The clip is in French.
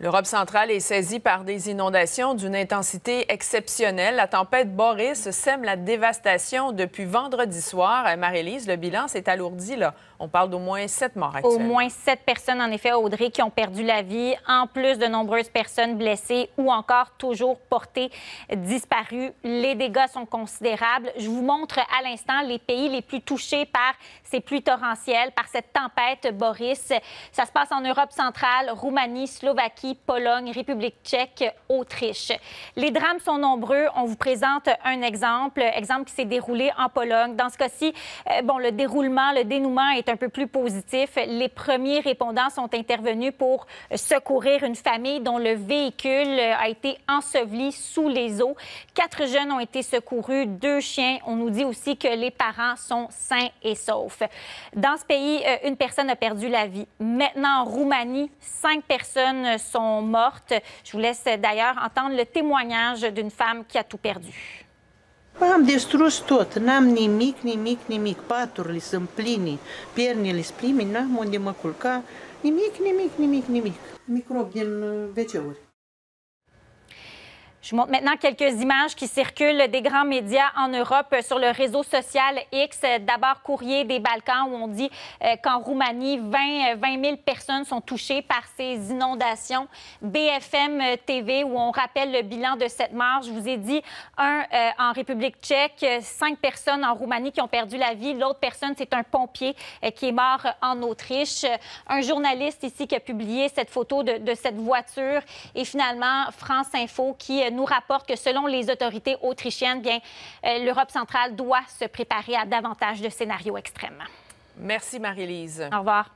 L'Europe centrale est saisie par des inondations d'une intensité exceptionnelle. La tempête Boris sème la dévastation depuis vendredi soir. Marie-Lise, le bilan s'est alourdi. Là. On parle d'au moins sept morts Au moins sept personnes, en effet, Audrey, qui ont perdu la vie, en plus de nombreuses personnes blessées ou encore toujours portées disparues. Les dégâts sont considérables. Je vous montre à l'instant les pays les plus touchés par ces pluies torrentielles, par cette tempête Boris. Ça se passe en Europe centrale, Roumanie, Slovaquie, Pologne, République tchèque, Autriche. Les drames sont nombreux. On vous présente un exemple, exemple qui s'est déroulé en Pologne. Dans ce cas-ci, euh, bon, le déroulement, le dénouement est un peu plus positif. Les premiers répondants sont intervenus pour secourir une famille dont le véhicule a été enseveli sous les eaux. Quatre jeunes ont été secourus, deux chiens. On nous dit aussi que les parents sont sains et saufs. Dans ce pays, euh, une personne a perdu la vie. Maintenant, en Roumanie, cinq personnes sont sont mortes. Je vous laisse d'ailleurs entendre le témoignage d'une femme qui a tout perdu. Am distrus tot, n-am nimic, nimic, nimic. Paturile sunt pline, piernile sunt pline, n-am unde mă culca, nimic, nimic, nimic, nimic. Microb din uh, wc je vous montre maintenant quelques images qui circulent des grands médias en Europe euh, sur le réseau social X. D'abord, courrier des Balkans, où on dit euh, qu'en Roumanie, 20, 000 euh, personnes sont touchées par ces inondations. BFM TV, où on rappelle le bilan de cette mort. Je vous ai dit, un en République tchèque, cinq personnes en Roumanie qui ont perdu la vie. L'autre personne, c'est un pompier qui est mort en Autriche. Un journaliste ici qui a publié cette photo de, cette voiture. Et finalement, France Info qui nous rapporte que selon les autorités autrichiennes, bien, euh, l'Europe centrale doit se préparer à davantage de scénarios extrêmes. Merci, Marie-Lise. Au revoir.